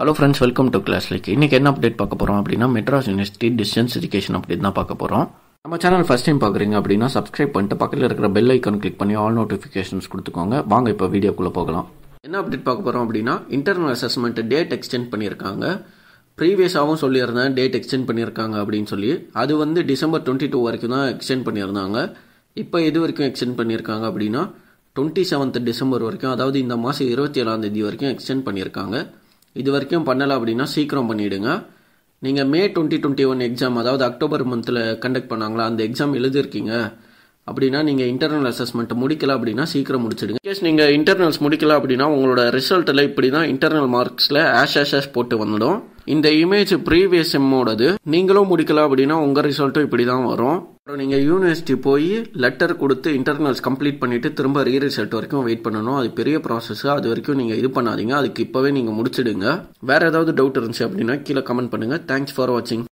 hello friends welcome to class like இன்றைக்கி என்ன update பார்க்க போகிறோம் அப்படின்னா Madras university distance education update தான் பார்க்க போகிறோம் நம்ம சேனல் ஃபஸ்ட் டைம் பார்க்குறீங்க அப்படின்னா சப்ஸ்கிரைப் பண்ணிட்டு பக்கத்தில் இருக்கிற பெல் ஐக்கான் கிளிக் பண்ணி ஆல் நோட்டிஃபிகேஷன்ஸ் கொடுத்துக்கோங்க வாங்க இப்போ வீடியோக்குள்ளே போகலாம் என்ன அப்டேட் பார்க்க போகிறோம் அப்படின்னா இன்டர்னல் அசஸ்மெண்ட் டேட் எக்ஸ்டெண்ட் பண்ணியிருக்காங்க ப்ரீவியஸாகவும் சொல்லியிருந்தேன் டேட் எக்ஸ்டெண்ட் பண்ணியிருக்காங்க அப்படின்னு சொல்லி அது வந்து டிசம்பர் டுவெண்ட்டி டூ வரைக்கும் தான் எக்ஸ்டெண்ட் பண்ணியிருந்தாங்க இப்போ எது வரைக்கும் எக்ஸ்டெண்ட் பண்ணியிருக்காங்க அப்படின்னா டுவெண்ட்டி செவன்த் டிசம்பர் வரைக்கும் அதாவது இந்த மாதம் இருபத்தி ஏழாம் தேதி வரைக்கும் எக்ஸ்டெண்ட் பண்ணியிருக்காங்க இது வரைக்கும் பண்ணலை அப்படின்னா சீக்கிரம் பண்ணிவிடுங்க நீங்கள் May twenty twenty one exam அதாவது அக்டோபர் மந்தில் கண்டக்ட் பண்ணாங்களா அந்த எக்ஸாம் எழுதியிருக்கீங்க அப்படின்னா நீங்கள் இன்டர்னல் அசஸ்மெண்ட்டை முடிக்கல அப்படின்னா சீக்கிரம் முடிச்சிடுங்க கேஸ் நீங்கள் இன்டர்னல்ஸ் முடிக்கல அப்படின்னா உங்களோட ரிசல்ட்டில் இப்படி தான் இன்டர்னல் மார்க்ஸில் ஆஷ் ஆஷ் போட்டு வந்துடும் இந்த இமேஜ் ப்ரீவியஸ் எம்மோடது நீங்களும் முடிக்கல அப்படின்னா உங்கள் ரிசல்ட்டும் இப்படி தான் வரும் அப்புறம் நீங்கள் யூனிவர்சிட்டி போய் லெட்டர் கொடுத்து இன்டர்னல்ஸ் கம்ப்ளீட் பண்ணிவிட்டு திரும்ப ரீ ரிசல்ட் வரைக்கும் வெயிட் பண்ணணும் அது பெரிய ப்ராசஸ் அது வரைக்கும் நீங்கள் இது பண்ணாதீங்க அதுக்கு இப்போவே நீங்கள் முடிச்சிடுங்க வேறு ஏதாவது டவுட் இருந்துச்சு அப்படின்னா கீழே கமெண்ட் பண்ணுங்கள் தேங்க்ஸ் ஃபார் வாட்சிங்